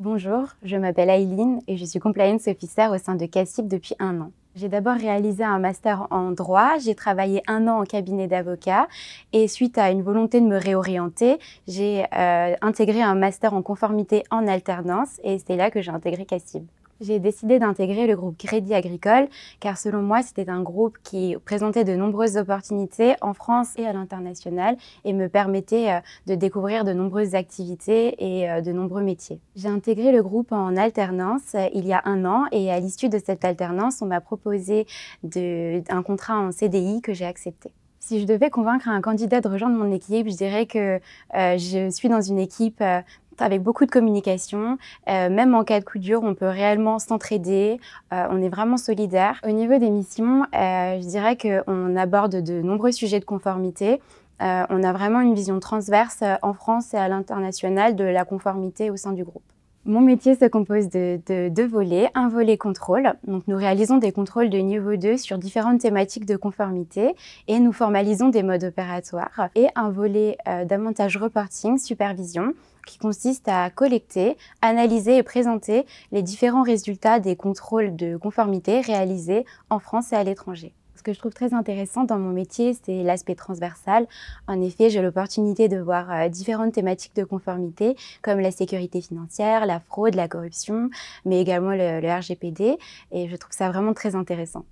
Bonjour, je m'appelle Aileen et je suis compliance officer au sein de Casib depuis un an. J'ai d'abord réalisé un master en droit, j'ai travaillé un an en cabinet d'avocat et suite à une volonté de me réorienter, j'ai euh, intégré un master en conformité en alternance et c'est là que j'ai intégré CACIB. J'ai décidé d'intégrer le groupe Crédit Agricole car selon moi, c'était un groupe qui présentait de nombreuses opportunités en France et à l'international et me permettait euh, de découvrir de nombreuses activités et euh, de nombreux métiers. J'ai intégré le groupe en alternance euh, il y a un an et à l'issue de cette alternance, on m'a proposé un contrat en CDI que j'ai accepté. Si je devais convaincre un candidat de rejoindre mon équipe, je dirais que je suis dans une équipe avec beaucoup de communication. Euh, même en cas de coup dur, on peut réellement s'entraider. Euh, on est vraiment solidaire. Au niveau des missions, euh, je dirais qu'on aborde de nombreux sujets de conformité. on a vraiment une vision transverse en France et à l'international de la conformité au sein du groupe. Mon métier se compose de, deux volets. Un volet contrôle. Donc, nous réalisons des contrôles de niveau 2 sur différentes thématiques de conformité et nous formalisons des modes opératoires. Et un volet euh, davantage reporting, supervision, qui consiste à collecter, analyser et présenter les différents résultats des contrôles de conformité réalisés en France et à l'étranger que je trouve très intéressant dans mon métier, c'est l'aspect transversal. En effet, j'ai l'opportunité de voir euh, différentes thématiques de conformité, comme la sécurité financière, la fraude, la corruption, mais également le RGPD. Et je trouve ça vraiment très intéressant.